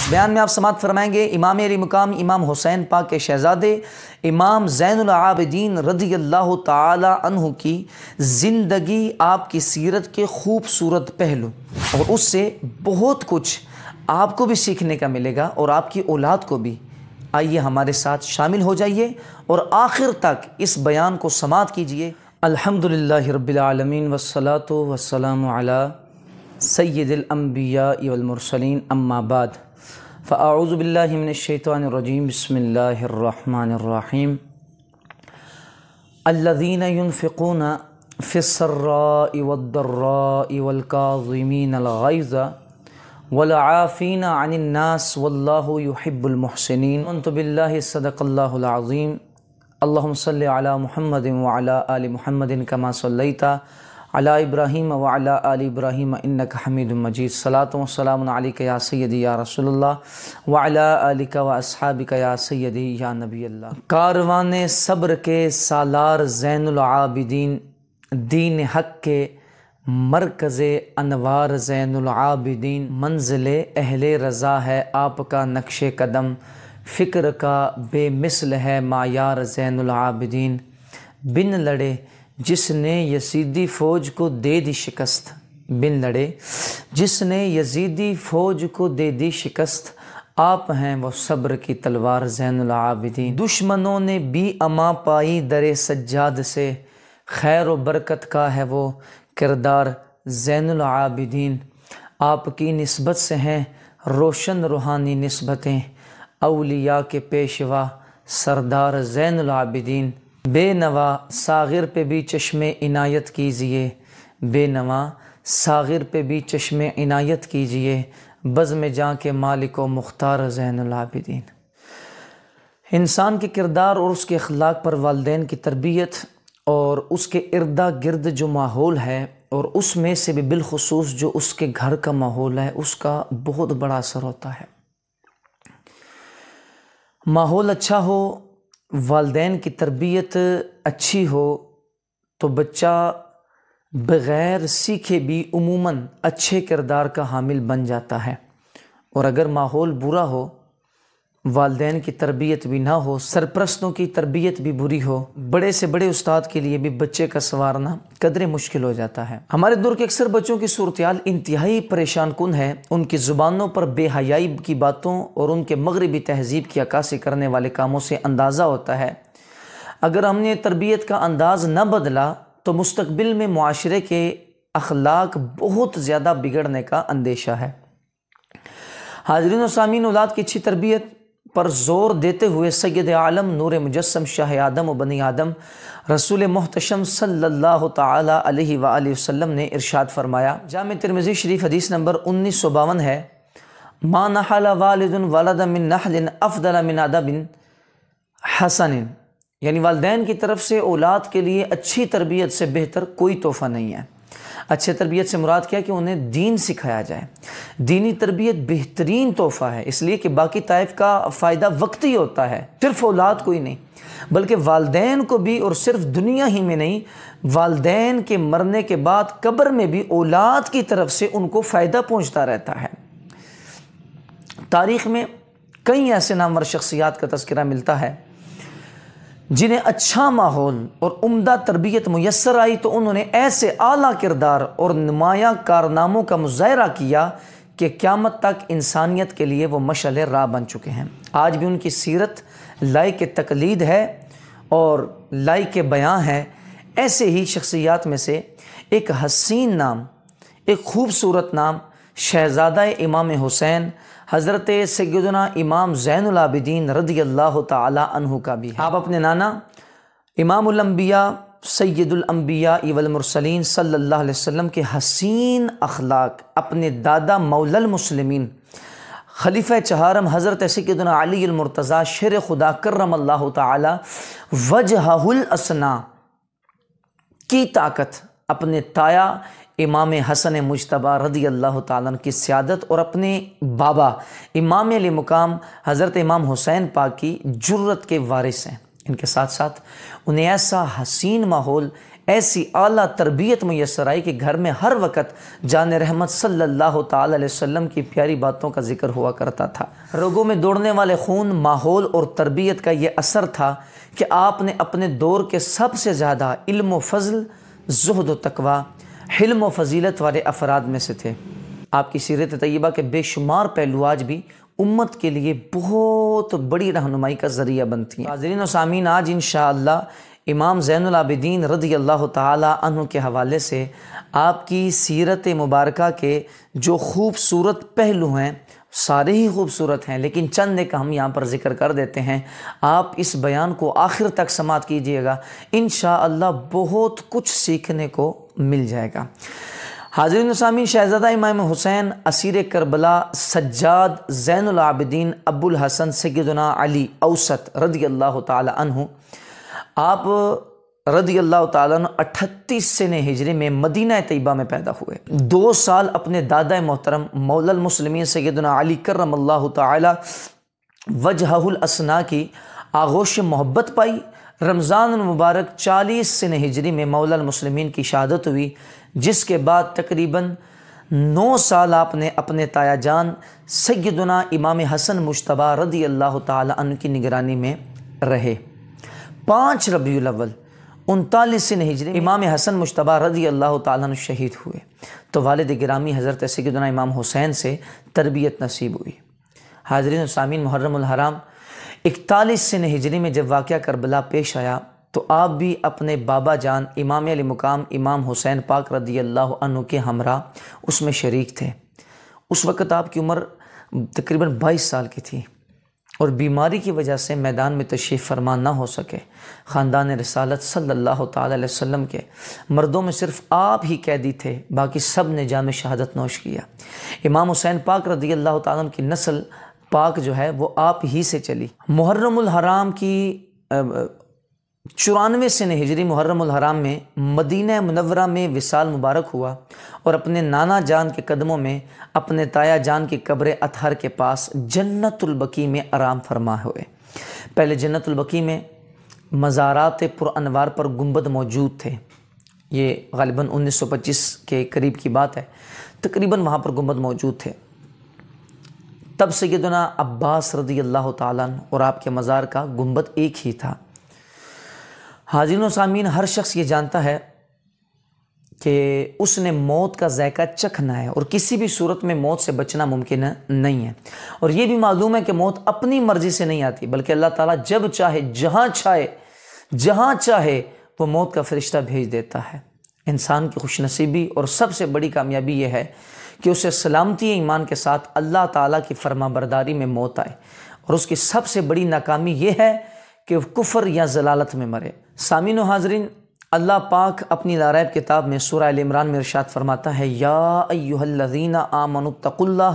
इस बयान में आप समात फरमाएंगे इमाम अली मकाम इमाम हुसैन पाक के शहज़ादे इमाम ज़ैनआबदीन रदी अल्लाह तहु की ज़िंदगी आपकी सीरत के खूबसूरत पहलू और उससे बहुत कुछ आपको भी सीखने का मिलेगा और आपकी औलाद को भी आइए हमारे साथ शामिल हो जाइए और आखिर तक इस बयान को समात कीजिए अलहमदिल्ला रबालमीन वसलात सैदिल अम्बिया इवलमरसलिन अम्माबाद फ़ाऊज़बिल्लिमिनशैतरजीम बसमीम अल्लाजीन यनफ़िकून फ़िसर्रावदर्रावलकाज़मीनज़ा वलाफ़ीन अनन्नास वल्लाहबुलमहसिन सदकल्लाज़ीम अल्लाम सल महमद वाल महमदिन कमा सल्लता अला इब्राहिम वाला अली इब्राहिम इनक हमीद मजीद सलात या सैदी या रसोल्ला वाला अलिक या सैदी या नबी अल्लाह कारवान सब्र के सालार ज़ैनआबिदीन दीन हक के मरकज़ अनवार ज़ैनआबिदीन मंजिल अहल रज़ा है आपका नक्श कदम फ़िक्र का बेमिसल है मायार ज़ैनआबिदीन बिन लड़े जिसने यसीदी फ़ौज को दे दी शिकस्त बिन लड़े जिसने यजीदी फ़ौज को दे दी शिकस्त आप हैं वो सब्र की तलवार जैनआबिदी दुश्मनों ने भी अमा पाई दर सज्जाद से खैर व बरकत का है वो किरदार जैनआबिदीन आपकी नस्बत से हैं रोशन रूहानी नस्बतें अलिया के पेशवा सरदार जैनआबिदीन बेनवा सागिर पे भी चश्म इनायत कीजिए बेनवा सागिर पे भी चश्म इनायत कीजिए बज़ में जाँ के मालिक व मुख्तार जैनलाबिदीन इंसान के किरदार और उसके अखलाक पर वालदेन की तरबियत और उसके इर्दा गिर्द जो माहौल है और उसमें से भी बिलखसूस जो उसके घर का माहौल है उसका बहुत बड़ा असर होता है माहौल अच्छा हो वालदेन की तरबियत अच्छी हो तो बच्चा बग़ैर सीखे भी उमूमन अच्छे किरदार का हामिल बन जाता है और अगर माहौल बुरा हो वालदेन की तरबियत भी ना हो सरप्रस्तों की तरबियत भी बुरी हो बड़े से बड़े उस्ताद के लिए भी बच्चे का संवारना कदरे मुश्किल हो जाता है हमारे दौर के अक्सर बच्चों की सूरतयाल इंतहाई परेशान कन है उनकी ज़ुबानों पर बेहयाई की बातों और उनके मगरबी तहजीब की अक्सी करने वाले कामों से अंदाज़ा होता है अगर हमने तरबियत का अंदाज़ न बदला तो मुस्तबिल में माशरे के अखलाक बहुत ज़्यादा बिगड़ने का अंदेशा है हाजरीन सामीन औलाद की अच्छी तरबियत पर ज़ोर देते हुए सैद आलम नूर मुजस्म शाह आदम व बनी आदम रसूल मोहतशम सल्ला वसम ने इरशाद फरमाया जाम तिरमिजी शरीफ हदीस नंबर उन्नीस सौ बावन है माँ नहला वालदन वालद मिन नहलिन अफदल मिन हसन यानी वालदे की तरफ से औलाद के लिए अच्छी तरबियत से बेहतर कोई तोहफ़ा नहीं है अच्छे तरबियत से मुराद क्या कि उन्हें दीन सिखाया जाए दीनी तरबियत बेहतरीन तोहफ़ा है इसलिए कि बाकी ताइफ का फ़ायदा वक्त ही होता है सिर्फ औलाद को ही नहीं बल्कि वालदे को भी और सिर्फ दुनिया ही में नहीं वालदेन के मरने के बाद कब्र में भी औलाद की तरफ से उनको फ़ायदा पहुँचता रहता है तारीख़ में कई ऐसे नामवर शख्सियात का तस्करा मिलता है जिन्हें अच्छा माहौल और उम्दा तरबियत मैसर आई तो उन्होंने ऐसे आला किरदार और नुमाया कारनामों का मुजाहरा किया कि क़्यामत तक इंसानियत के लिए वो मशल राह बन चुके हैं आज भी उनकी सीरत लाई के तकलीद है और लाई के बयाँ है ऐसे ही शख्सियात में से एक हसीन नाम एक खूबसूरत नाम शहजादा इमाम हुसैन हज़रत सैदना इमाम ज़ैनआबिदीन रदी अल्लाह तहु का भी है आप अपने नाना इमामबिया सैदुलम्बिया इवलमरसलिन सल्ला वसम के हसीन अखलाक अपने दादा मौलमसलमिन खलीफ़ चहारम हज़रत सैदना अलीमरतज़ा शेर खुदा करम अल्लाह तजहुलसना की ताकत अपने ताया इमाम हसन मुशतबा रदी अल्लाह तन की सियादत और अपने बाबा इमाम मुकाम हज़रत इमाम हुसैन पाक की जुर्रत के वारिस हैं इनके साथ साथ उन्हें ऐसा हसीन माहौल ऐसी आला तरबियत मैसर आई कि घर में हर वक्त जान रहमत सल्लल्लाहु अलैहि वसल्लम की प्यारी बातों का जिक्र हुआ करता था रोगों में दौड़ने वाले खून माहौल और तरबियत का ये असर था कि आपने अपने दौर के सबसे ज़्यादा इल्म फजल जहद तकवा हिल्म व फजीलत वाले अफराद में से थे आपकी सीरत तय्यबा के बेशुमार पहलू आज भी उम्मत के लिए बहुत बड़ी रहनुमाई का ज़रिया बनती हैं हाजरीन सामीन आज इन इमाम ज़ैनआबिदीन रदी अल्लाह तु के हवाले से आपकी सीरत मुबारक के जो खूबसूरत पहलू हैं सारे ही खूबसूरत हैं लेकिन चंद का हम यहाँ पर ज़िक्र कर देते हैं आप इस बयान को आखिर तक समाप्त कीजिएगा इन अल्लाह बहुत कुछ सीखने को मिल जाएगा हाजिर सामी शहजादा इमाम हुसैन असीर करबला सज्जाद अलाबिदीन अबुल हसन सगदना अली औसत रदी अल्लाह तहु आप रदी अल्लाह तत्तीस सन हिजरी में मदीना तयबा में पैदा हुए दो साल अपने दादा मोहतरम मौलल मुसलम सैदना अली करम अल्लाह तजहुल की आगोश मोहब्बत पाई रमज़ान मुबारक चालीस सन हिजरी में मौलल मुसलमिन की शहादत हुई जिसके बाद तकरीबन नौ साल आपने अपने ताया जान सैदना इमाम हसन मुशतबा रदी अल्लाह तन की निगरानी में रहे पाँच रबी अव्वल उनतालीस से हिजरी इमाम हसन मुशतबा रजी अल्लाह तहीद हुए तो वालद ग्रामी हज़रत सैदना इमाम हुसैन से तरबियत नसीब हुई हाजरीन सामीन मुहर्रमराम इकतालीस से हिजरी में जब वाक़ करबला पेश आया तो आप भी अपने बाबा जान इमाम अली मुकाम इमाम हुसैन पाक रदी अल्लाह के हमरा उसमें शरीक थे उस वक़्त आपकी उम्र तकरीबन बाईस साल की थी और बीमारी की वजह से मैदान में तशरीफ़ फरमा ना हो सके ख़ानदान रसालत सल्लल्लाहु अलैहि वसल्लम के मर्दों में सिर्फ आप ही कैदी थे बाकी सब ने जाम शहादत नोश किया इमाम हुसैन पाक रदी अल्लाह तम की नस्ल पाक जो है वो आप ही से चली मुहर्रम हराम की चौरानवे सन हिजरी मुहर्रम हराम में मदीना मुनवरा में विशाल मुबारक हुआ और अपने नाना जान के कदमों में अपने ताया जान की कब्र अतहर के पास जन्नतुलबकी में आराम फरमा हुए पहले जन्नतुलबकी में मज़ारात पुरानवार पर गुंबद मौजूद थे ये गालिबा 1925 के करीब की बात है तकरीबन वहाँ पर गुंबद मौजूद थे तब सैदना अब्बास रदी अल्लाह ताला और आपके मज़ार का गुंबद एक ही था हाजिन सामीन हर शख्स ये जानता है कि उसने मौत का जायका चखना है और किसी भी सूरत में मौत से बचना मुमकिन नहीं है और ये भी मालूम है कि मौत अपनी मर्ज़ी से नहीं आती बल्कि अल्लाह ताला जब चाहे जहाँ चाहे जहाँ चाहे वो मौत का फरिश्ता भेज देता है इंसान की खुशनसीबी और सबसे बड़ी कामयाबी यह है कि उसे सलामती ईमान के साथ अल्लाह ताली की फर्मा बरदारी में मौत आए और उसकी सबसे बड़ी नाकामी यह है कि कुफ़र या जलालत में मरे सामिन हाजरीन अल्लाह पाक अपनी लारैब किताब में सूरह इमरान में इरशाद फरमाता है याजीना आमनतकुल्ला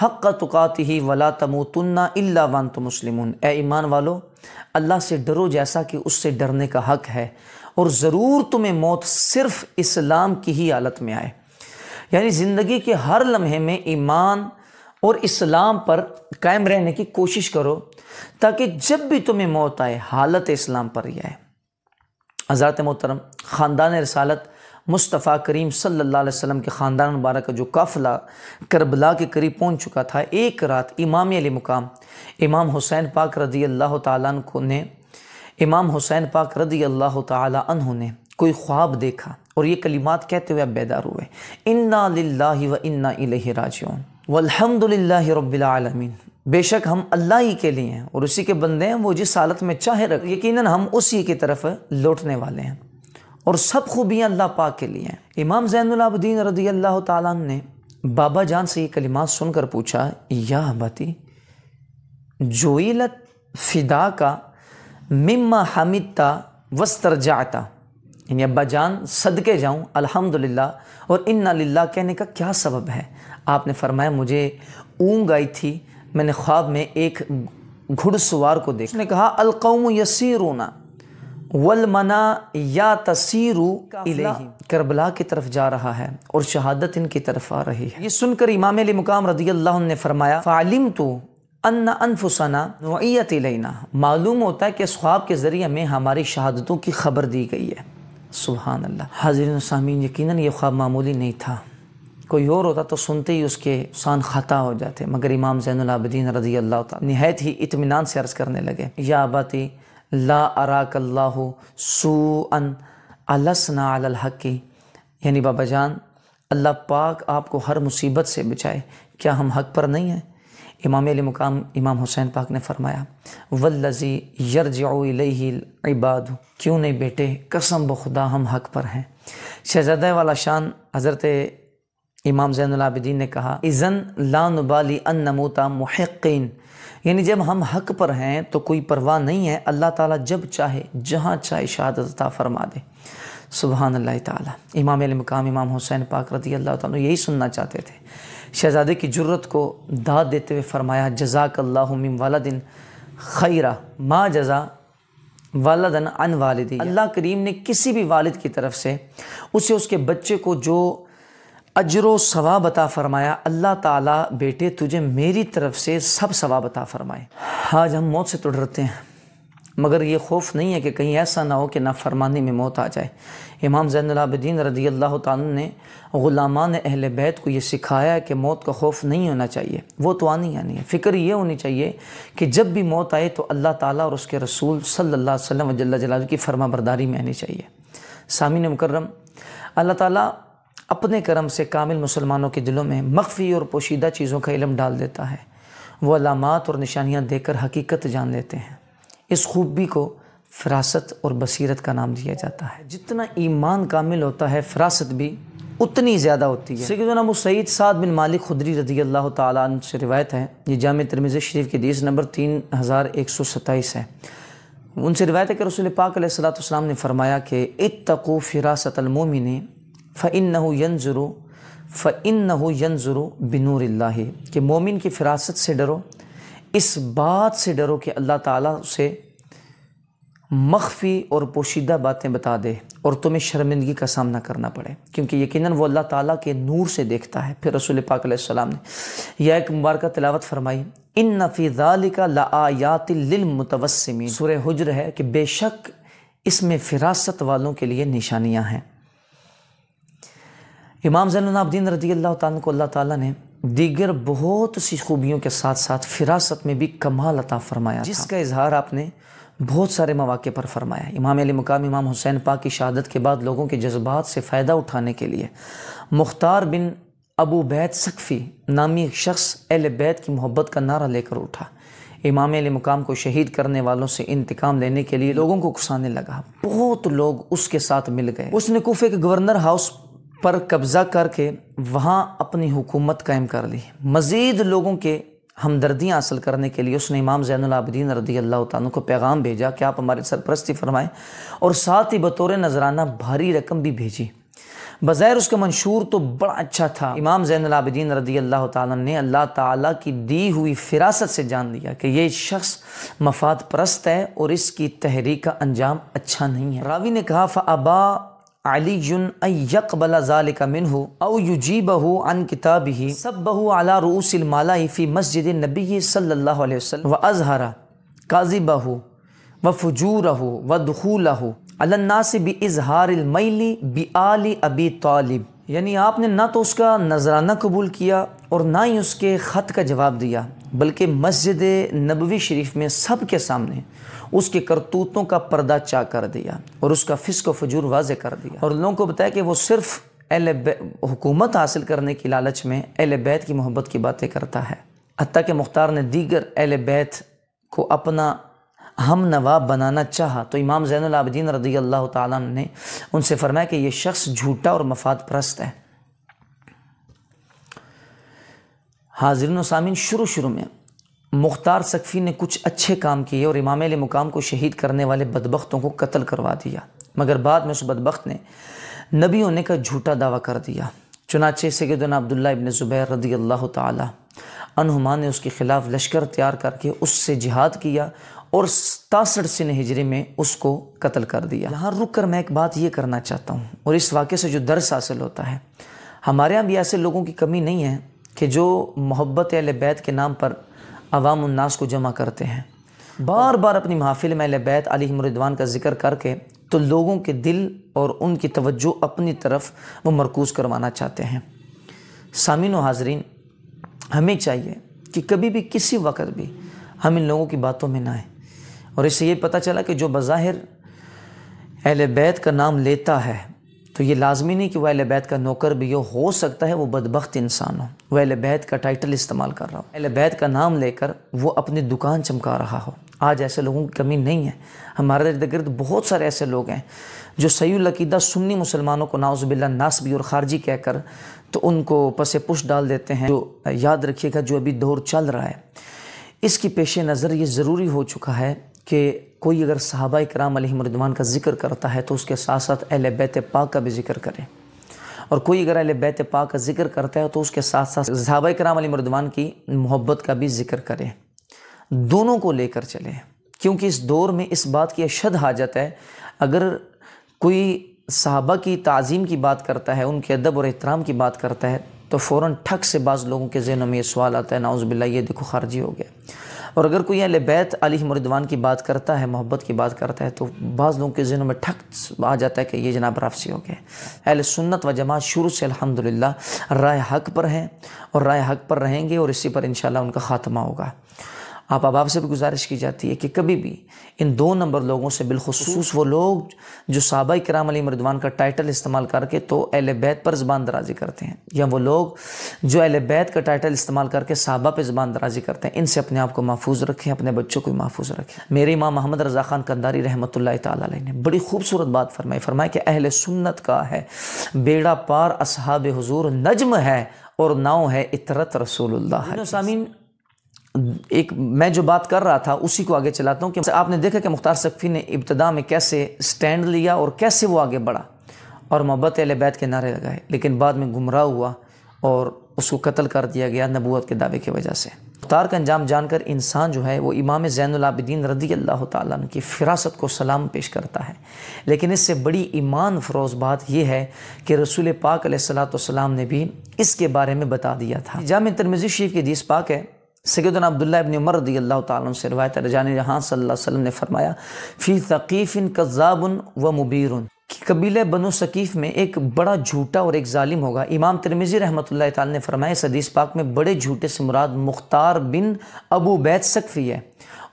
हक़ तुकाति ही वला तमोतन्ना इल्ला वन तो मुस्लिम ए ईमान वालो अल्लाह से डरो जैसा कि उससे डरने का हक़ है और ज़रूर तुम्हें मौत सिर्फ़ इस्लाम की ही हालत में आए यानी ज़िंदगी के हर लम्हे में ईमान और इस्लाम पर कायम रहने की कोशिश करो ताकि जब भी तुम्हें मौत आए हालत इस्लाम पर ही आए हज़रत मोहतरम ख़ानदान रसालत मुस्तफ़ा करीम सल्लल्लाहु अलैहि वसल्लम के ख़ानदान मुबारक का जो काफ़िला करबला के करीब पहुंच चुका था एक रात इमाम अली मुकाम इमाम हुसैन पाक रदी अल्लाह तु ने इमाम हुसैन पाक रदी अल्लाह तु ने कोई ख्वाब देखा और ये कलिमात कहते हुए अब बेदार हुए इन्ना व इन्ना राज रबालमीन बेशक हम अल्लाह ही के लिए हैं और उसी के बंदे हैं वो जिस हालत में चाहे रख यकीनन हम उसी की तरफ लौटने वाले हैं और सब खूबियाँ अल्लाह पाक के लिए हैं इमाम ज़ैनदीन रदी अल्लाह ताला ने बाबा जान से ये कलिमा सुनकर पूछा या बती जोइलत फ़िदा का मिम्मा हमिदा वस्तर जाता यानी अब्बा जान सदके जाऊँ अल्हम्दुलिल्लाह और इन्ना लिल्लाह कहने का क्या सबब है आपने फरमाया मुझे ऊँग आई थी मैंने ख्वाब में एक घुड़सवार को देखा उसने कहा अलकौम यसीरूना वलमना या तसीरू करबला की तरफ जा रहा है और शहादत इनकी तरफ आ रही है ये सुनकर इमाम मुकाम रदी अल्लाह ने फरमाया फ़ालिम तो अन्ना अनफुसना लेना मालूम होता है कि इस ख्वाब के ज़रिए हमें हमारी शहादतों की खबर दी गई है सुबहान अल्लाह हाजिर सामीन यकीनन ये ख्वाब मामूली नहीं था कोई और होता तो सुनते ही उसके शान ख़ता हो जाते मगर इमाम जैनलाबद्दीन रजी अल्लाह तहत ही इतमान से अर्ज़ करने लगे या आबाती ला अराकल्ला सू अन अलसना अलहक़ी यानी बाबा जान अल्लाह पाक आपको हर मुसीबत से बचाए क्या हम हक पर नहीं हैं इमाम अली मुकाम इमाम हुसैन पाक ने फरमाया वल्लजी यरजाइबाद क्यों नहीं बेटे कसम बखुदा हम हक पर हैं शहजादे वाला शान हज़रत इमाम जैनलाबिदीन ने कहा इज़न लानबाली अन नमोता महक्कीन यानी जब हम हक पर हैं तो कोई परवाह नहीं है अल्लाह ताला जब चाहे जहाँ चाहे शहादत अता फरमा दे सुबहान अल्लाह इमाम मकाम इमाम हुसैन पाक रदी अल्लाह तु यही सुनना चाहते थे शहज़ादे की ज़रूरत को दाद देते हुए फरमाया जजाक अल्लाह वाला दिन खैरा माँ जजा वालदन अन वालदी अल्लाह करीम ने किसी भी वालिद की तरफ से उसे उसके बच्चे को जो अजर सवाब अता फ़रमाया अल्लाह ताला बेटे तुझे मेरी तरफ से सब सवाब अता फ़रमाए आज हम मौत से तो हैं मगर ये खौफ नहीं है कि कहीं ऐसा ना हो कि ना फरमाने में मौत आ जाए इमाम जैनलाबद्दीन रदी अल्लाह ने अहल बैत को ये सिखाया कि मौत का खौफ नहीं होना चाहिए वो तो आनी आनी है फ़िक्र ये होनी चाहिए कि जब भी मौत आए तो अल्लाह ताली और उसके रसूल सल्ला वसम जला जलाल की फरमा बरदारी में आनी चाहिए सामिन मुकर्रम अल्लाह ताली अपने करम से कामिल मुसलमानों के दिलों में मख्फी और पोशीदा चीज़ों का इलम डाल देता है वो अलामत और निशानियाँ देकर हकीकत जान लेते हैं इस खूबी को फ़रासत और बसीरत का नाम दिया जाता है जितना ईमान कामिल होता है फ़रासत भी उतनी ज़्यादा होती है सैद अबू सईद साद बिन मालिक खुदरी रजी अल्लाह तन से रिवायत है ये जाम तरमीज़ शरीफ की दीस नंबर तीन हज़ार एक सौ सत्ताईस है उनसे रिवायत है कि रसूल पाक सलाम ने फरमाया कि इतको फ़िरासतमोमिन फ़िन यनज़ुरु फ़िन यंजुरु बिनूर कि मोमिन की फ़िरासत से डरो इस बात से डरो कि अल्लाह ताला उसे मख्फी और पोशीदा बातें बता दे और तुम्हें शर्मिंदगी का सामना करना पड़े क्योंकि यकीनन वो अल्लाह ताला के नूर से देखता है फिर रसूल पाक सलाम ने यह एक मुबारक तिलावत फरमाई इन नफ़ीज़ाल लिल लायातिलमतवसमी सुर हजर है कि बेशक इसमें फ़िरासत वालों के लिए निशानियाँ हैं इमाम जैनदीन रदी अल्लाह तन को अल्लाह ताला ने दीगर बहुत सी खूबियों के साथ साथ फिरासत में भी कमाल अता फरमाया जिसका इजहार आपने बहुत सारे मौाक़े पर फरमाया इमाम अली मकाम इमाम हुसैन पाक की शहादत के बाद लोगों के जज्बात से फ़ायदा उठाने के लिए मुख्तार बिन अबू बैत सकफ़ी नामी एक शख्स एल बैत की मोहब्बत का नारा लेकर उठा इमाम अली मकाम को शहीद करने वालों से इंतकाम लेने के लिए लोगों को घुसाने लगा बहुत लोग उसके साथ मिल गए उसने कोफे के गवर्नर हाउस पर कब्ज़ा करके वहाँ अपनी हुकूमत कायम कर ली मज़ीद लोगों के हमदर्दियाँ हासिल करने के लिए उसने इमाम जैनलाबद्दीन रदी अल्लाह तन को पैगाम भेजा कि आप हमारी सरपरस्ती फरमाएँ और साथ ही बतौर नजराना भारी रकम भी भेजी बज़ैर उसका मंशूर तो बड़ा अच्छा था इमाम जैनलाबद्दीन रदी अल्लाह तल्ला ने अल्लाह की दी हुई फिरासत से जान लिया कि यह शख्स मफाद परस्त है और इसकी तहरीक का अंजाम अच्छा नहीं है रावी ने कहा फ़ाबा अलीबला का मिन हो अजी बहु अन किताब ही सब बहु अला रूसमाला फ़ी मस्जिद नबी सल्ला वसम व अजहरा काजी बहु व फजू रहो व दखूल हो अलन्नास बी इजहारमी बी आली अबी तालिब यानी आपने ना तो उसका नजराना कबूल किया और ना ही उसके ख़त का जवाब दिया बल्कि मस्जिद नबवी शरीफ में सब के सामने उसके करतूतों का पर्दा चा कर दिया और उसका व फजूर वाज कर दिया और लोगों को बताया कि वो सिर्फ़ एल हुकूमत हासिल करने की लालच में एल बैत की मोहब्बत की बातें करता है हती के मुख्तार ने दीगर एल बैत को अपना हम नवाब बनाना चाहा तो इमाम जैनआबदीन रदी अल्लाह ताली उनसे फरमाया कि यह शख्स झूठा और मफाद परस्त है हाजिर सामिन शुरू शुरू में मुख्तार सकफ़ी ने कुछ अच्छे काम किए और इमाम मुकाम को शहीद करने वाले बदबख्तों को कत्ल करवा दिया मगर बाद में उस बदबख्त ने नबी होने का झूठा दावा कर दिया चुनाचे सैदना अब्दुल्ला इबन ज़ुबैर रदी अल्लाह तहुमा ने उसके ख़िलाफ़ लश्कर तैयार करके उससे जिहाद किया और सतासठ सिन हिजरे में उसको कत्ल कर दिया यहाँ रुक कर मैं एक बात ये करना चाहता हूँ और इस वाक़े से जो दर्स हासिल होता है हमारे यहाँ भी ऐसे लोगों की कमी नहीं है कि जो मोहब्बत बैत के नाम पर अवाम उन्नास को जमा करते हैं बार बार अपनी महाफिल में बैत अली मरिदवान का जिक्र करके तो लोगों के दिल और उनकी तवज्जो अपनी तरफ वो मरकूज़ करवाना चाहते हैं सामिन हाजरीन हमें चाहिए कि कभी भी किसी वक्त भी हम इन लोगों की बातों में ना आए और इससे ये पता चला कि जो बज़ाहिर अहल बैत का नाम लेता है तो ये लाजमी नहीं कि वहल बैत का नौकर भी हो हो सकता है वो बदबخت इंसान हो वहल बैत का टाइटल इस्तेमाल कर रहा हो वहल बैत का नाम लेकर वो अपनी दुकान चमका रहा हो आज ऐसे लोगों की कमी नहीं है हमारे इर्द गिर्द बहुत सारे ऐसे लोग हैं जो सैलकीदा सुन्नी मुसलमानों को नाउजबिल्ला नासबी और खारजी कहकर तो उनको पसे पुश डाल देते हैं जो याद रखिएगा जो अभी दौर चल रहा है इसकी पेश नज़र ये ज़रूरी हो चुका है कि कोई अगर सहाबा कराम मरदवान का ज़िक्र करता है तो उसके साथ साथ अहल बैत पाक का भी ज़िक्र करें और कोई अगर अहल बैत पाक का ज़िक्र करता है तो उसके साथ साथ सहाबा कराम मरदवान की मोहब्बत का भी ज़िक्र करें दोनों को लेकर चलें क्योंकि इस दौर में इस बात की अशद हाजत है अगर कोई साहबा की तज़ीम की बात करता है उनके अदब और एहतराम की बात करता है तो फ़ौर ठक से बाज़ लोगों के जहनों में ये सवाल आता है नाउज़बिल्ला ये देखो खारजी हो गया और अगर कोई अल बैत अली मरदवान की बात करता है मोहब्बत की बात करता है तो बाज़ लोगों के जहनों में ठक आ जाता है कि ये जनाब राफसी हो गए अहल सुन्नत व जमात शुरू से अलहमदिल्ला राय हक पर हैं और राय हक पर रहेंगे और इसी पर इन उनका ख़ात्मा होगा आप अहबाब से भी गुजारिश की जाती है कि कभी भी इन दो नंबर लोगों से बिलखसूस वो लोग जो सबा कराम अली मरदवान का टाइटल इस्तेमाल करके तो अहल बैत पर ज़बान दराजी करते हैं या वो लोग जो अहल बैत का टाइटल इस्तेमाल करके सबा पर ज़बान दराजी करते हैं इनसे अपने आप को महफूज रखें अपने बच्चों को महफूज रखें मेरे माँ मोहम्मद रजा खान कंदारी रहमत तई ने बड़ी खूबसूरत बात फरमाई फरमाई कि अहल सुन्नत का है बेड़ा पार असहाब हजूर नजम है और नाव है इतरत रसूल सामीन एक मैं जो बात कर रहा था उसी को आगे चलाता हूँ कि आपने देखा कि मुख्तार सकफ़ी ने इब्तदा में कैसे स्टैंड लिया और कैसे वो आगे बढ़ा और मोहब्बत बैत के नारे लगाए लेकिन बाद में गुमराह हुआ और उसको कत्ल कर दिया गया नबूत के दावे की वजह से मुख्तार का अंजाम जानकर इंसान जो है वो इमाम ज़ैनलाबिदीन रदी अल्लाह ताली की फ़िरासत को सलाम पेश करता है लेकिन इससे बड़ी ईमान फरोज़ बात यह है कि रसूल पाक सलाम ने भी इसके बारे में बता दिया था जाम तरमजी शरीफ की दीस पाक है सैदन अब्दुल्ला इबन उमर रदी अल्लाह तुम से रवायत रजान जहाँ सल्ला वसम ने फरमाया फ़ी सकीफ़िन कज़ाबन व मुबीर कि कबीले बनु सकीफ़ में एक बड़ा झूठा और एक ालिम होगा इमाम तिरमिज़ी रहमत ने फरमाया सदीस पाक में बड़े झूठे से मुराद मुख्तार बिन अबू बैद सकफ़ी है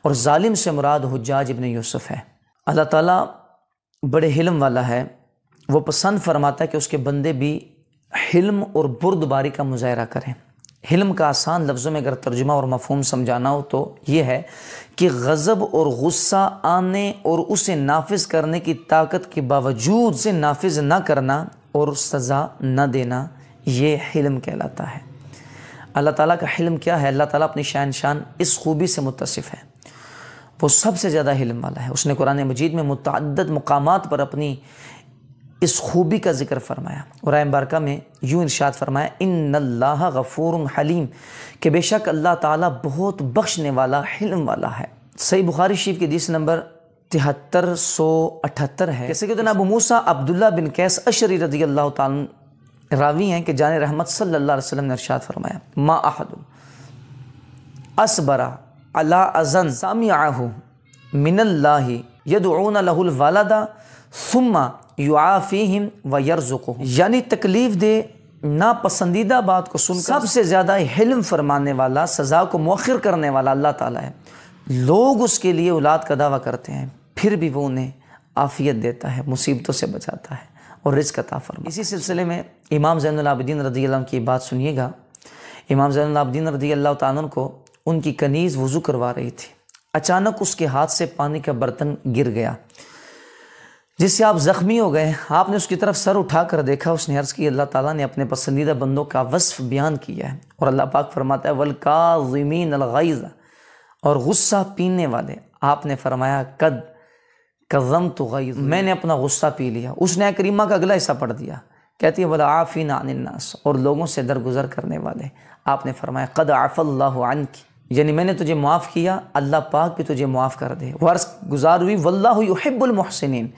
और ालिम से मुराद हजाज इबन यूसुफ़ है अल्लाह ताला बड़े हिलम वाला है वो पसंद फरमाता है कि उसके बंदे भी हिल्म और बुरदबारी का मुजाहरा करें हिल्म का आसान लफ्ज़ों में अगर तर्जुमा और मफहम समझाना हो तो ये है कि गज़ब और गुस्सा आने और उसे नाफिज करने की ताकत के बावजूद से नाफिज ना करना और सज़ा न देना ये हिल्म कहलाता है अल्लाह ताला का हिल्म क्या है अल्लाह ताला अपनी शान शान इस खूबी से मुतसिफ़ है वो सबसे ज़्यादा हिल्म वाला है उसने कुरान मजीद में मुतद मकाम पर अपनी इस खूबी का जिक्र फरमाया और बारक में यूँ इर्शाद फरमाया इन अल्लाह गफ़ूर हलीम के बेशक अल्लाह ताला बहुत बख्शने वाला हिलम वाला है सही बुखारी शरीफ के जिस नंबर तिहत्तर सौ अठहत्तर है जैसे कि तो नबू मूसा अब्दुल्ला बिन कैस अशरी रजी अल्लाह तवी हैं कि जान रहमत सल्ला ने इर्शाद फरमाया माँ आहद असबरा अला अजन सामियाहू मिनल्ला यदून वालदा सुम्मा युआफ़ीम व को यानी तकलीफ़ दे नापसंदीदा बात को सुन सबसे ज़्यादा हिलम फरमाने वाला सज़ा को मौखिर करने वाला अल्लाह ताला है लोग उसके लिए औलाद का दावा करते हैं फिर भी वो उन्हें आफ़ियत देता है मुसीबतों से बचाता है और रिस्क अता इसी सिलसिले में इमाम जैनदीन रदी की बात सुनिएगा इमाम जैनदीन रदी अल्लाह तन को उनकी कनीज़ वज़ू करवा रही थी अचानक उसके हाथ से पानी का बर्तन गिर गया जिससे आप ज़ख्मी हो गए आपने उसकी तरफ सर उठा कर देखा उसने अर्ज़ की अल्लाह ताला ने अपने पसंदीदा बंदों का वस्फ बयान किया है और अल्लाह पाक फरमाता है वलकाज़मीन अलगैज़ा और गुस्सा पीने वाले आपने फरमाया कद कज़म तो मैंने अपना गुस्सा पी लिया उसने करीमा का अगला हिस्सा पढ़ दिया कहती है वाला आफ़ी नानन्नास और लोगों से दरगुजर करने वाले आपने फरमाया कद आफ़ल्ला की यानी मैंने तुझे माफ़ किया अल्लाह पाक भी तुझे माफ़ कर दे वर्ष गुजार हुई वल्लाहब्बुलमहसिन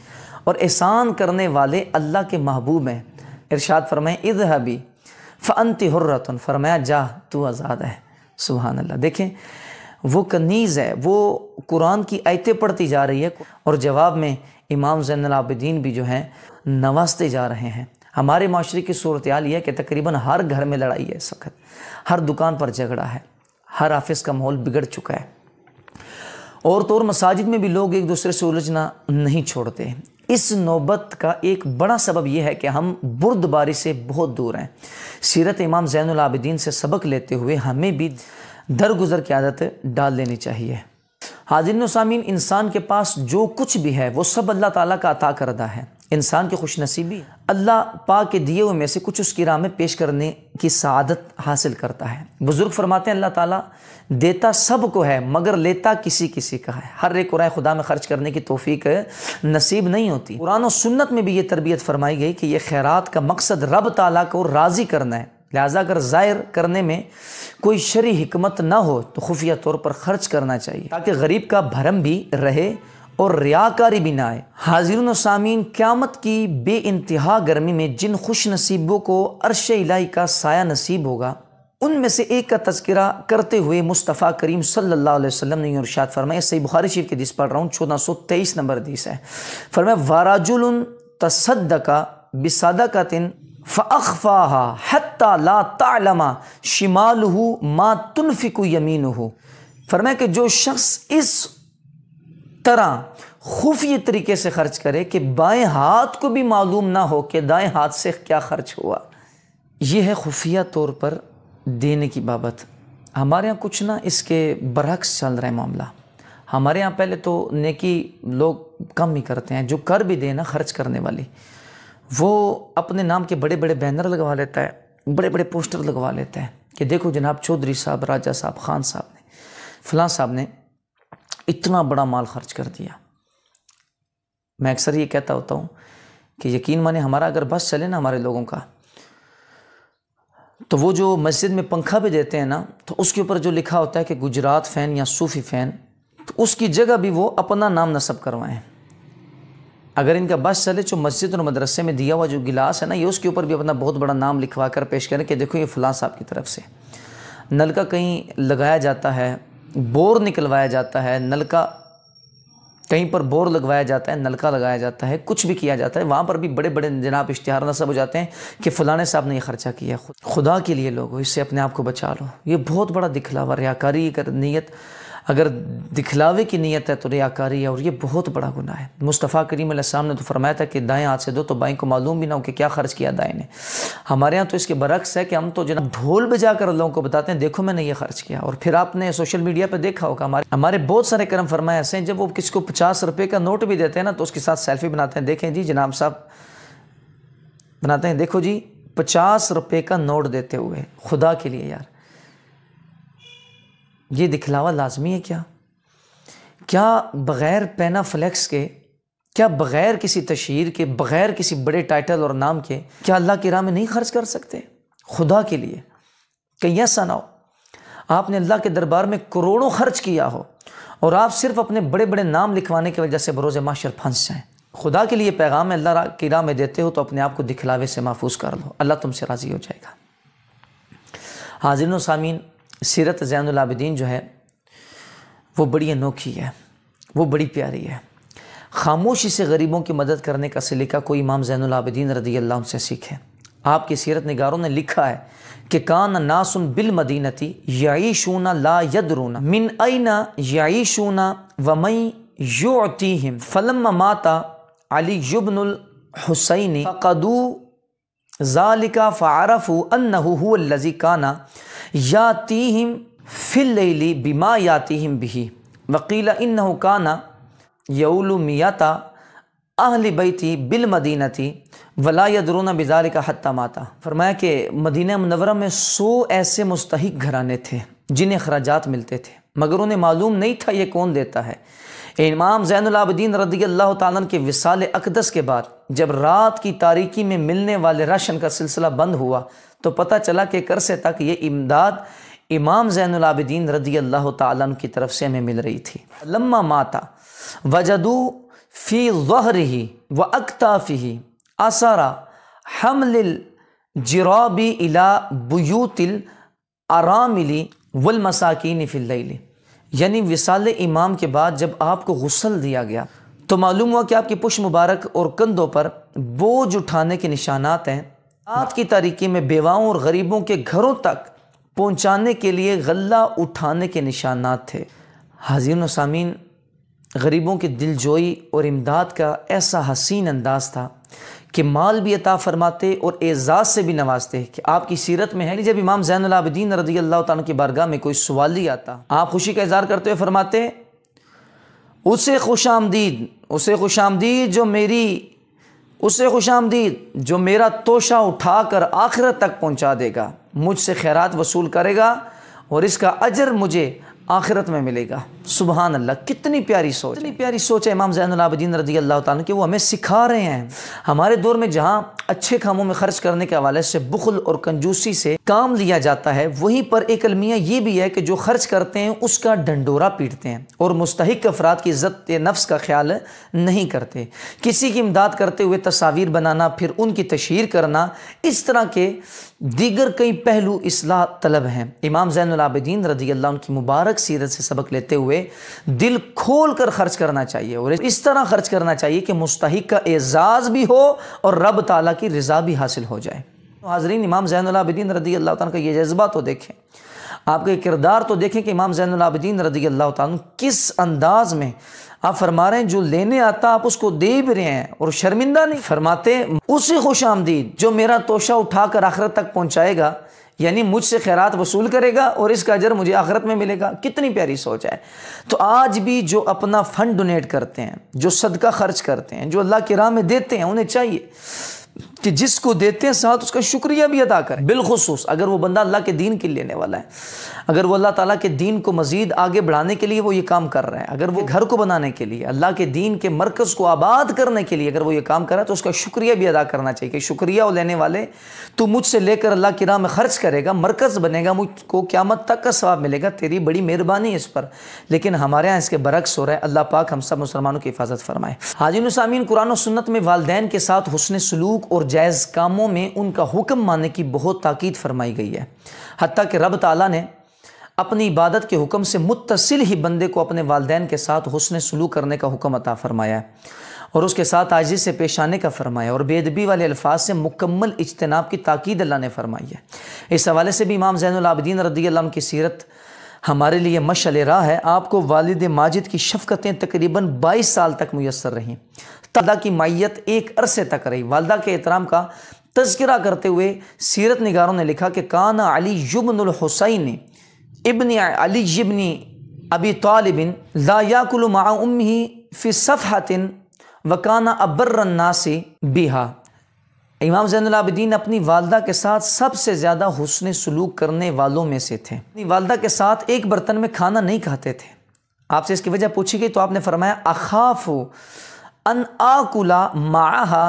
और एहसान करने वाले अल्लाह के महबूब हैं इरशाद फरमाए हबी फ़नति हुर्रतन फरमाया जा तू आज़ाद है सुबहान अल्लाह देखें वो कनीज़ है वो कुरान की आयतें पढ़ती जा रही है और जवाब में इमाम जैनआबद्दीन भी जो हैं नवाजते जा रहे हैं हमारे माशरे की सूरत हाल यह कि तकरीबन हर घर में लड़ाई है इस वक्त हर दुकान पर झगड़ा है हर ऑफिस का माहौल बिगड़ चुका है और तो और मसाजिद में भी लोग एक दूसरे से उलझना नहीं छोड़ते इस नौबत का एक बड़ा सबब यह है कि हम बुरदबारी से बहुत दूर हैं सीरत इमाम ज़ैनआबदीन से सबक लेते हुए हमें भी दरगुजर की आदत डाल लेनी चाहिए हाजिर सामीन इंसान के पास जो कुछ भी है वो सब अल्लाह ताला का अता करदा है इंसान की खुश नसीबी अल्लाह पा के दिए हुए में से कुछ उसकी राह में पेश करने की सदत हासिल करता है बुज़ुर्ग फरमाते हैं अल्लाह ताला देता सब को है मगर लेता किसी किसी का है हर एक राय खुदा में ख़र्च करने की तोफ़ी नसीब नहीं होती कुरान और सुन्नत में भी ये तरबियत फरमाई गई कि यह खैरत का मकसद रब ताला को राज़ी करना है लिहाजा अगर ज़ाहिर करने में कोई शरी हमत ना हो तो खुफिया तौर पर ख़र्च करना चाहिए ताकि गरीब का भरम भी रहे और रियाकारी भी ना आए हाजिर सामीन क़्यामत की बे इंतहा गर्मी में जिन खुश नसीबों को अरश इलाई का साया नसीब होगा उनमें से एक का तस्करा करते हुए मुस्तफ़ा करीम सल्लल्लाहु अलैहि वसल्लम ने इरशाद फरमाया सही बुखारी शरीफ की दिस पढ़ रहा हूँ चौदह सौ तेईस नंबर दिस है फरमाया वाराजुल का बिसादा का तिन फ़ाहा हता ला तालमा शिमाल मा तुनफिकु यमीन हो फरमाया कि जो शख्स इस तरह खुफी तरीके से खर्च करे कि बाएं हाथ को भी मालूम ना हो कि दाएं हाथ से क्या खर्च हुआ यह है खुफिया तौर पर देने की बाबत हमारे यहाँ कुछ ना इसके बरक्स चल रहा है मामला हमारे यहाँ पहले तो नेकी लोग कम ही करते हैं जो कर भी देना खर्च करने वाली वो अपने नाम के बड़े बड़े बैनर लगवा लेता है बड़े बड़े पोस्टर लगवा लेता है कि देखो जनाब चौधरी साहब राजा साहब खान साहब ने फलां साहब ने इतना बड़ा माल खर्च कर दिया मैं अक्सर ये कहता होता हूँ कि यकीन माने हमारा अगर बस चले ना हमारे लोगों का तो वो जो मस्जिद में पंखा भी देते हैं ना तो उसके ऊपर जो लिखा होता है कि गुजरात फ़ैन या सूफ़ी फ़ैन तो उसकी जगह भी वो अपना नाम नस्ब करवाएं अगर इनका बस चले जो मस्जिद और मदरसे में दिया हुआ जो गिलास है ना ये उसके ऊपर भी अपना बहुत बड़ा नाम लिखवा कर पेश करें कि देखो ये फ़लाँ साहब की तरफ से नलका कहीं लगाया जाता है बोर निकलवाया जाता है नलका कहीं पर बोर लगवाया जाता है नलका लगाया जाता है कुछ भी किया जाता है वहाँ पर भी बड़े बड़े जनाब इश्तहार नसब हो जाते हैं कि फ़लाने साहब ने ये ख़र्चा किया खुदा के लिए लोगों इससे अपने आप को बचा लो ये बहुत बड़ा दिखलावा रिहाकारी कर नीयत अगर दिखलावे की नीयत है तो रियाकारी है और ये बहुत बड़ा गुना है मुस्तफ़ा करीम साम ने तो फरमाया था कि दाएँ हाथ से दो तो बाएँ को मालूम भी ना हो कि क्या ख़र्च किया दाएँ ने हमारे यहाँ तो इसके बरक्स है कि हम तो जना ढोल बजा कर लोगों को बताते हैं देखो मैंने ये खर्च किया और फिर आपने सोशल मीडिया पर देखा होगा हमारे हमारे बहुत सारे क्रम फरमाए ऐसे हैं जब वो किसी को पचास रुपये का नोट भी देते हैं ना तो उसके साथ सेल्फी बनाते हैं देखें जी जनाब साहब बनाते हैं देखो जी पचास रुपये का नोट देते हुए खुदा के लिए यार ये दिखलावा लाजमी है क्या क्या बग़ैर पैना फ्लैक्स के क्या बग़ैर किसी तशहर के बग़ैर किसी बड़े टाइटल और नाम के क्या अल्लाह की राह में नहीं खर्च कर सकते खुदा के लिए कहीं ऐसा ना हो आपने अल्लाह के दरबार में करोड़ों खर्च किया हो और आप सिर्फ अपने बड़े बड़े नाम लिखवाने की वजह से बरोज़ माशर फंस जाएँ खुदा के लिए पैगाम अल्लाह की राह में देते हो तो अपने आप को दिखलावे से महफूज कर लो अल्लाह तुमसे राज़ी हो जाएगा हाजिर सामीन सीरत ज़ैनलाबिदीन जो है वो बड़ी अनोखी है वो बड़ी प्यारी है खामोशी से गरीबों की मदद करने का सिलिका कोई इमाम ज़ैनआबद्दीन रदी अल्लाह से सीखे आपकी सीरत नगारों ने लिखा है कि कान नासुन बिल मदीनती शूना ला यद रूना मिन अना मई वमई अती हिम फलम माता अली युबनुल हुसैनी कदू ज़ालिका फ़ारफ़ू अन्नहू लजी काना यातीहिम फिल फिल्ली बिमा यातीहिम हिम बिही वकील इन काना यऊल मियाता अहल बैती बिल मदीना थी वला यदरुना बिजार का हत्ता माता फरमाया कि मदीना मुनवरा में सौ ऐसे मुस्तक घराने थे जिन्हें अखराज मिलते थे मगर उन्हें मालूम नहीं था ये कौन देता है इमाम ज़ैनलाबद्दीन रदी अल्लाह तन के विसाल अकदस के बाद जब रात की तारीकी में मिलने वाले राशन का सिलसिला बंद हुआ तो पता चला कि कर से तक ये इमदाद इमाम ज़ैनलाबद्दीन रदी अल्लाह तन की तरफ से हमें मिल रही थी लम्मा माता वजदू फ़ी वहर ही व अकताफ़ी आसारा हमल जराबी इला बुयूतिल आरामिली वलमसाकिन फ़िल्ली यानी विसाल इमाम के बाद जब आपको गुसल दिया गया तो मालूम हुआ कि आपकी पुश मुबारक और कंधों पर बोझ उठाने के निशानात हैं रात की तारीखी में बेवाओं और गरीबों के घरों तक पहुंचाने के लिए गला उठाने के निशानात थे हाजिर सामीन गरीबों की दिलजोई और इमदाद का ऐसा हसीन अंदाज था कि माल भी अता फरमाते और एज़ाज़ से भी नवाजते कि आपकी सीरत में है जब इमाम अलाबद्दीन रदी अल्लाह तन की बारगाह में कोई सवाल ही आता आप खुशी का इजहार करते हुए फरमाते उसे खुश आमदीद उसे खुश आमदीद जो मेरी उसे खुश आमदीद जो मेरा तोशा उठा कर आखिरत तक पहुँचा देगा मुझसे खैरात वसूल करेगा और इसका अजर मुझे आखिरत में मिलेगा सुबह अल्लाह कितनी प्यारी सोच इतनी प्यारी सोच है इमाम जैनलाबद्दीन रजी अल्लाह तुम कि वो हमें सिखा रहे हैं हमारे दौर में जहाँ अच्छे कामों में खर्च करने के हवाले से बुखल और कंजूसी से काम लिया जाता है वहीं पर एक अलमिया ये भी है कि जो खर्च करते हैं उसका डंडोरा पीटते हैं और मुस्तक अफराद की इज़्ज़त नफ्स का ख्याल नहीं करते किसी की इमदाद करते हुए तस्वीर बनाना फिर उनकी तशहर करना इस तरह के दीगर कई पहलू असलाह तलब हैं इमाम जैनलाबद्दीन रजी अल्लाह उनकी मुबारक सीरत से सबक लेते हुए हुए दिल खोल कर खर्च करना चाहिए और इस तरह खर्च करना चाहिए कि मुस्तक का एजाज़ भी हो और रब ताला की रज़ा भी हासिल हो जाए तो हाजरीन इमाम जैन जैनलाबिदीन रदी अल्लाह तक का ये जज्बा तो देखें आपके किरदार तो देखें कि इमाम जैन जैनलाबिदीन रदी अल्लाह तन किस अंदाज में आप फरमा रहे हैं जो लेने आता आप उसको दे भी रहे हैं और शर्मिंदा नहीं फरमाते उसी खुश आमदीद जो मेरा तोशा उठा कर आखिरत तक पहुंचाएगा यानी मुझसे खैरात वसूल करेगा और इसका अजर मुझे आखरत में मिलेगा कितनी प्यारी सोच है तो आज भी जो अपना फ़ंड डोनेट करते हैं जो सदका खर्च करते हैं जो अल्लाह की राह में देते हैं उन्हें चाहिए कि जिसको देते हैं साथ उसका शुक्रिया भी अदा करें बिलखसूस अगर वो बंदा अल्लाह के दीन के लेने वाला है अगर वो अल्लाह ताला के दीन को मज़ीद आगे बढ़ाने के लिए वो ये काम कर रहे हैं अगर वो घर को बनाने के लिए अल्लाह के दीन के मरकज़ को आबाद करने के लिए अगर वो ये काम कर रहा है तो उसका शुक्रिया भी अदा करना चाहिए कि शुक्रिया वो लेने वाले तो मुझसे लेकर अल्लाह की राह में ख़र्च करेगा मरकज़ बनेगा मुझको क्यामत तक का स्वाब मिलेगा तेरी बड़ी मेहरबानी इस पर लेकिन हमारे यहाँ इसके बरक्स हो रहा है अल्लाह पाक हम सब मुसलमानों की हिफाजत फरमाए हाजिन सामीन कुरान सुनत में वालदेन के साथ हुसन सलूक मनसूख और जायज़ कामों में उनका हुक्म मानने की बहुत ताक़द फरमाई गई है हती कि रब ताला ने अपनी इबादत के हुक्म से मुतसिल ही बंदे को अपने वालदेन के साथ हसन सलूक करने का हुक्म अता फ़रमाया है और उसके साथ आजिज़ से पेश आने का फरमाया और बेदबी वाले अल्फाज से मुकम्मल इजतनाब की ताक़द अल्लाह ने फरमाई है इस हवाले से भी इमाम ज़ैनआबदीन रदी की सीरत हमारे लिए मशल राह है आपको वालद माजिद की शफ़क़तें तकरीबन बाईस साल तक मैसर रहीं तदा की माइत एक अरसे तक रही वालदा के एहतराम का तस्करा करते हुए सीरत नगारों ने लिखा कि कान अली युबनहुसैन इबन अली जिबनी अबी तालिबिन लायाकुल माउम ही काना वकाना नासी बिहा इमाम जैनलाबद्दीन अपनी वालदा के साथ सबसे ज़्यादा हुसन सलूक करने वालों में से थे अपनी वालदा के साथ एक बर्तन में खाना नहीं खाते थे आपसे इसकी वजह पूछी गई तो आपने फरमाया अखाफ अन आकुला माहा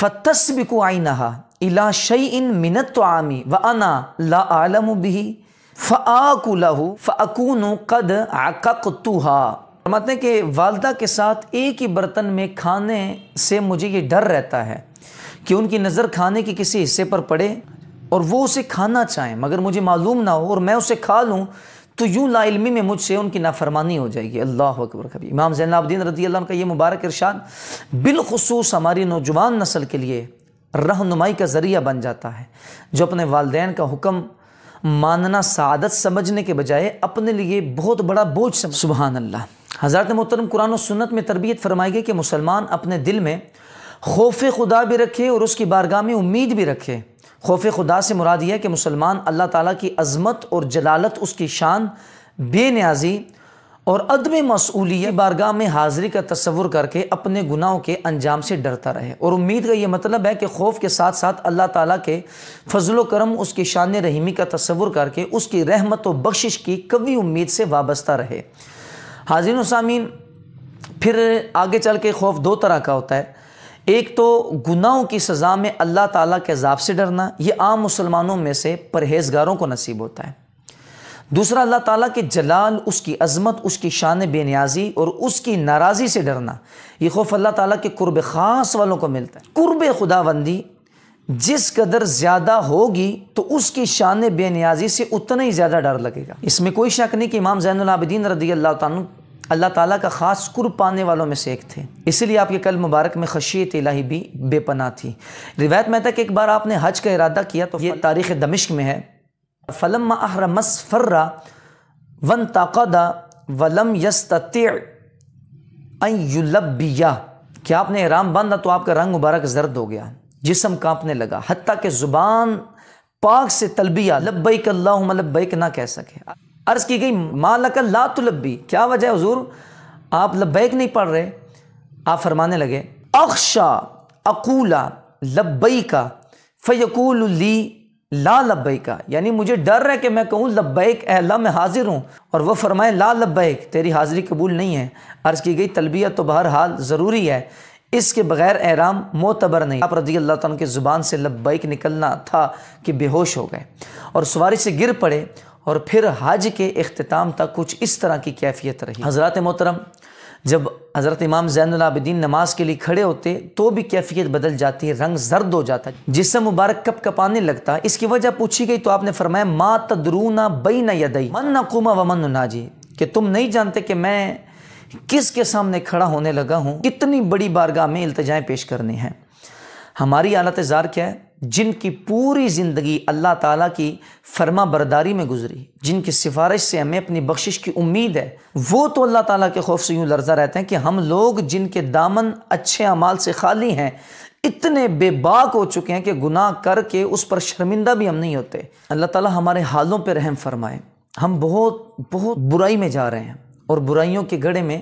फतस्बिक आइनहा इला शई इन मिनत तो आमी व अना ला आलम बिही फ़ाकुलहु फ़ाकून कद आकतुहा फरमाते कि वालदा के साथ एक ही बर्तन में खाने से मुझे ये डर रहता है कि उनकी नज़र खाने के किसी हिस्से पर पड़े और वो उसे खाना चाहें मगर मुझे मालूम ना हो और मैं उसे खा लूँ तो यूँ लामी में मुझसे उनकी नाफरमानी हो जाएगी अल्लाह अकबर कभी इमाम जैनाबद्दीन रदी का ये मुबारक इरशाद बिलखसूस हमारी नौजवान नस्ल के लिए रहनुमाई का ज़रिया बन जाता है जो अपने वालदे का हुक्म मानना सदत समझने के बजाय अपने लिए बहुत बड़ा बोझ सुबहान अल्लाह हज़रत मोहतरम कुरान और सुन्नत में तरबियत फरमाई गई कि मुसलमान अपने दिल में खौफ खुदा भी रखे और उसकी बारगाह में उम्मीद भी रखे खौफ खुदा से मुराद यह है कि मुसलमान अल्लाह ताला की अज़मत और जलालत उसकी शान बेनियाजी और अदम मसूलिय बारगाह में हाज़िरी का तस्वुर करके अपने गुनाहों के अंजाम से डरता रहे और उम्मीद का ये मतलब है कि खौफ के साथ साथ अल्लाह ताला के फजलो करम उसकी शान रहीमी का तस्वुर करके उसकी रहमत व बख्शिश की कवी उम्मीद से वाबस्ता रहे हाजिर सामीन फिर आगे चल के खौफ दो तरह का होता है एक तो गुनाहों की सज़ा में अल्लाह ताला के अजाब से डरना ये आम मुसलमानों में से परहेजगारों को नसीब होता है दूसरा अल्लाह ताला के जलाल उसकी अजमत उसकी शान बेनियाजी और उसकी नाराज़ी से डरना ये खौफ अल्लाह ताला के कुर्ब ख़ास वालों को मिलता है कुर्ब खुदाबंदी जिस कदर ज़्यादा होगी तो उसकी शान बेनियाजी से उतना ही ज़्यादा डर लगेगा इसमें कोई शक नहीं कि इमाम जैनआबदीन रदी अल्लाह अल्लाह ताला का ख़ास कुर्ब पाने वालों में से एक थे इसीलिए आपके कल मुबारक में खशियत इलाही भी बेपना थी रिवायत में तक एक बार आपने हज का इरादा किया तो ये तारीख़ दमिश्क में है फ़लम अहरमस फर्रा वन ताकदा वलम यस्तिया कि आपने इराम बांधा तो आपका रंग मुबारक जर्द हो गया जिसम कांपने लगा हती कि ज़ुबान पाक से तलबिया लब्बैक अल्लाह लब्बैक ना कह सके अर्ज़ की गई मालक ला तुलब्बी क्या वजह हजूर आप लब्बैक नहीं पढ़ रहे आप फरमाने लगे अख्शा अकूला लब्बई का फ़यकूल ली ला लब्बई का यानी मुझे डर है कि मैं कहूँ लब्बैक अल्लाह मैं हाजिर हूँ और वह फरमाए ला लब्बैक तेरी हाज़िरी कबूल नहीं है अर्ज़ की गई तलबिया तो बहरहाल ज़रूरी है इसके बगैर एहराम मोतबर नहीं आप रजी अल्लाह तुम के ज़ुबान से लब्बैक निकलना था कि बेहोश हो गए और सवारी से गिर पड़े और फिर हज के अख्ताम तक कुछ इस तरह की कैफियत रही हज़रत मोहतरम जब हज़रत इमाम जैनलाबिदीन नमाज के लिए खड़े होते तो भी कैफियत बदल जाती है रंग जर्द हो जाता है जिससे मुबारक कप कपाने लगता है इसकी वजह पूछी गई तो आपने फरमाया मा तदरू ना बई ना यदई मन नकुमा व मन नाजी कि तुम नहीं जानते कि मैं किसके सामने खड़ा होने लगा हूँ कितनी बड़ी बारगाह में अल्तजाएँ पेश करनी हैं हमारी आलत ज़ार क्या है जिनकी पूरी ज़िंदगी अल्लाह ताला की फरमा बरदारी में गुजरी जिनकी सिफारिश से हमें अपनी बख्शिश की उम्मीद है वो तो अल्लाह ताला के खौफ से यूँ लर्जा रहते हैं कि हम लोग जिनके दामन अच्छे अमाल से खाली हैं इतने बेबाक हो चुके हैं कि गुनाह करके उस पर शर्मिंदा भी हम नहीं होते अल्लाह ताला हमारे हालों पर रहम फरमाए हम बहुत बहुत बुराई में जा रहे हैं और बुराइयों के गड़े में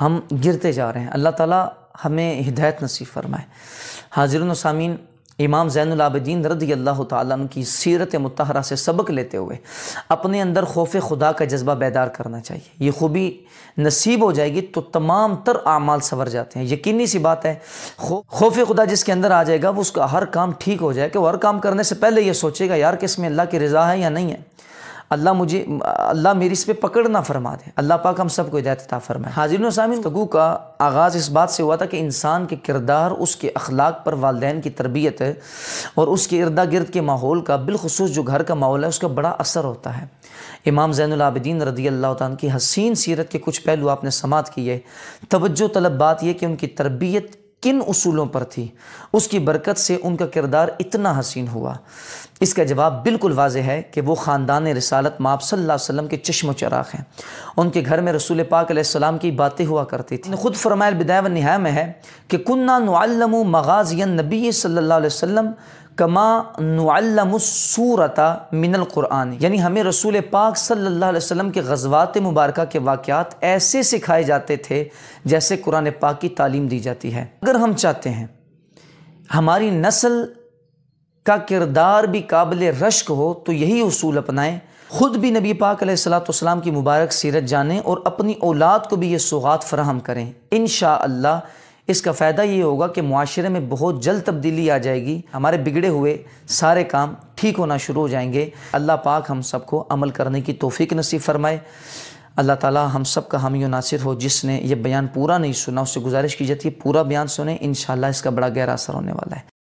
हम गिरते जा रहे हैं अल्लाह ताला हमें हिदायत नसीब फरमाए हाजिर सामीन इमाम जैनदीन रदी अल्लाह तन की सीरत मतहरा से सबक लेते हुए अपने अंदर खौफ खुदा का जज्बा बेदार करना चाहिए ये खूबी नसीब हो जाएगी तो तमाम तर आमाल संवर जाते हैं यकीनी सी बात है खौफ खुदा जिसके अंदर आ जाएगा वो उसका हर काम ठीक हो जाएगा वो हर काम करने से पहले ये सोचेगा यार किस में अल्लाह की रज़ा है या नहीं है अल्लाह मुझे अल्लाह मेरी इस पर पकड़ ना फरमा दे अल्लाह पाक हम सबको हिदायतः फरमाए हाजिर सामिन तगु का आगाज़ इस बात से हुआ था कि इंसान के किरदार उसके अखलाक पर वालदे की तरबियत है और उसके इर्दा गिर्द के माहौल का बिलखसूस जो घर का माहौल है उसका बड़ा असर होता है इमाम ज़ैनआबदीन रदी अल्लाह की हसीन सीरत के कुछ पहलू आपने समात किए तोज्जो तलब बात यह कि उनकी तरबियत किन उसूलों पर थी उसकी बरकत से उनका किरदार इतना हसीन हुआ इसका जवाब बिल्कुल वाज है कि वो ख़ानदान रसालत माप सल्ला वसम के चश्म चराग हैं उनके घर में रसूल पाक सलाम की बातें हुआ करती थी ख़ुद फ़रमाय बिदाय नहाय में है कि कुन्ना नम मगाज़ियन नबी सल्ला वसम कमा नूलमसूरता मिनल क़ुरान यानी हमें रसूल पाक सल्लल्लाहु अलैहि वसल्लम के गजवात मुबारक के वाक़ात ऐसे सिखाए जाते थे जैसे कुरान पाक की तालीम दी जाती है अगर हम चाहते हैं हमारी नस्ल का किरदार भी काबिल रश्क हो तो यही असूल अपनाएं ख़ुद भी नबी पाक सलाम की मुबारक सीरत जानें और अपनी औलाद को भी ये सौगात फ़राहम करें इन इसका फ़ायदा ये होगा कि माशरे में बहुत जल्द तब्दीली आ जाएगी हमारे बिगड़े हुए सारे काम ठीक होना शुरू हो जाएंगे अल्लाह पाक हम सबको अमल करने की तोफ़ी नसीब फ़रमाए अल्लाह ताला हम सब का हामी नासिर हो जिसने ये बयान पूरा नहीं सुना उससे गुजारिश की जाती है पूरा बयान सुने इन इसका बड़ा गहरा असर होने वाला है